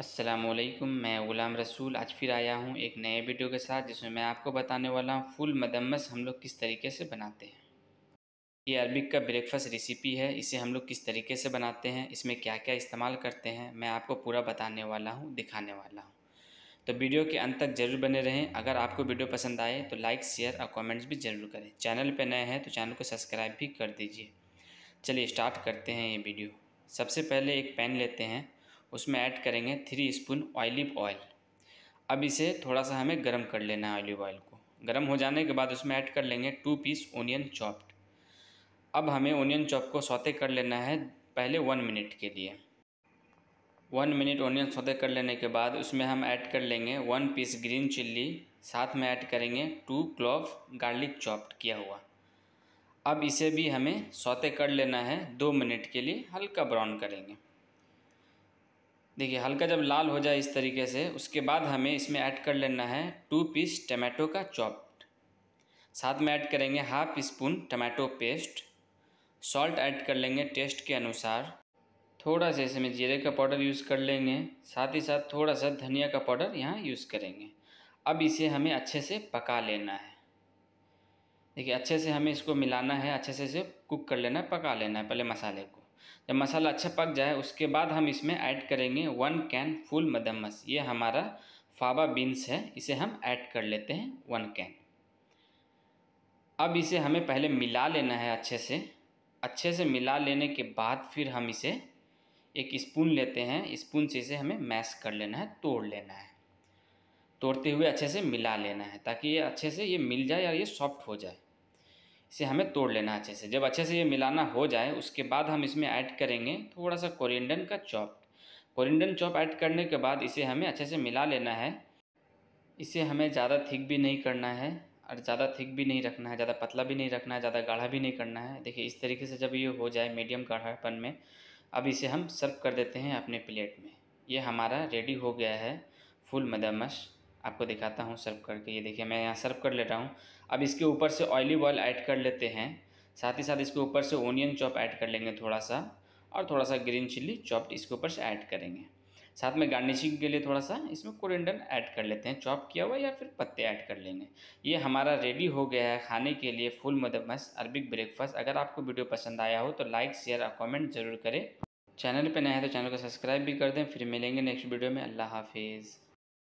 असलकम मैं ग़ुलाम रसूल आज फिर आया हूँ एक नए वीडियो के साथ जिसमें मैं आपको बताने वाला हूँ फुल मदम्मस हम लोग किस तरीके से बनाते हैं ये अरबिक का ब्रेकफास्ट रेसिपी है इसे हम लोग किस तरीके से बनाते हैं इसमें क्या क्या इस्तेमाल करते हैं मैं आपको पूरा बताने वाला हूँ दिखाने वाला हूँ तो वीडियो के अंत तक जरूर बने रहें अगर आपको वीडियो पसंद आए तो लाइक शेयर और कॉमेंट्स भी ज़रूर करें चैनल पर नए हैं तो चैनल को सब्सक्राइब भी कर दीजिए चलिए स्टार्ट करते हैं ये वीडियो सबसे पहले एक पेन लेते हैं उसमें ऐड करेंगे थ्री स्पून ऑयलिव ऑयल अब इसे थोड़ा सा हमें गर्म कर लेना है ऑलिव ऑयल को गर्म हो जाने के बाद उसमें ऐड कर लेंगे टू पीस ओनियन चॉप्ड अब हमें ओनियन चॉप को सौते कर लेना है पहले वन मिनट के लिए वन मिनट ओनियन सौते कर लेने के बाद उसमें हम ऐड कर लेंगे वन पीस ग्रीन चिल्ली साथ में ऐड करेंगे टू क्लॉव गार्लिक चॉप्ड किया हुआ अब इसे भी हमें सौते कर लेना है दो मिनट के लिए हल्का ब्राउन करेंगे देखिए हल्का जब लाल हो जाए इस तरीके से उसके बाद हमें इसमें ऐड कर लेना है टू पीस टमाटो का चॉप्ड साथ में ऐड करेंगे half spoon tomato paste salt add कर लेंगे टेस्ट के अनुसार थोड़ा सा इसमें जीरे का पाउडर यूज़ कर लेंगे साथ ही साथ थोड़ा सा धनिया का पाउडर यहाँ यूज़ करेंगे अब इसे हमें अच्छे से पका लेना है देखिए अच्छे से हमें इसको मिलाना है अच्छे से इसे कुक कर लेना है पका लेना है पहले मसाले को जब मसाला अच्छा पक जाए उसके बाद हम इसमें ऐड करेंगे वन कैन फुल मदमस ये हमारा फावा बीन्स है इसे हम ऐड कर लेते हैं वन कैन अब इसे हमें पहले मिला लेना है अच्छे से अच्छे से मिला लेने के बाद फिर हम इसे एक स्पून लेते हैं स्पून से इसे हमें मैश कर लेना है तोड़ लेना है तोड़ते हुए अच्छे से मिला लेना है ताकि ये अच्छे से ये मिल जाए और ये सॉफ्ट हो जाए इसे हमें तोड़ लेना अच्छे से जब अच्छे से ये मिलाना हो जाए उसके बाद हम इसमें ऐड करेंगे थोड़ा सा कोरिंडन का चॉप कोरिंडन चॉप ऐड करने के बाद इसे हमें अच्छे से मिला लेना है इसे हमें ज़्यादा थिक भी नहीं करना है और ज़्यादा थिक भी नहीं रखना है ज़्यादा पतला भी नहीं रखना है ज़्यादा गाढ़ा भी नहीं करना है देखिए इस तरीके से जब ये हो जाए मीडियम गाढ़ापन में अब इसे हम सर्व कर देते हैं अपने प्लेट में ये हमारा रेडी हो गया है फुल मदमश आपको दिखाता हूँ सर्व करके ये देखिए मैं यहाँ सर्व कर लेता हूँ अब इसके ऊपर से ऑयली ऑयल ऐड कर लेते हैं साथ ही साथ इसके ऊपर से ओनियन चॉप ऐड कर लेंगे थोड़ा सा और थोड़ा सा ग्रीन चिल्ली चॉप्ड इसके ऊपर से ऐड करेंगे साथ में गार्निशिंग के लिए थोड़ा सा इसमें कोरिंडन ऐड कर लेते हैं चॉप किया हुआ या फिर पत्ते ऐड कर लेंगे ये हमारा रेडी हो गया है खाने के लिए फुल मदमस अरबिक ब्रेकफास्ट अगर आपको वीडियो पसंद आया हो तो लाइक शेयर और कॉमेंट ज़रूर करें चैनल पर नया है तो चैनल को सब्सक्राइब भी कर दें फिर मिलेंगे नेक्स्ट वीडियो में अल्लाह हाफिज़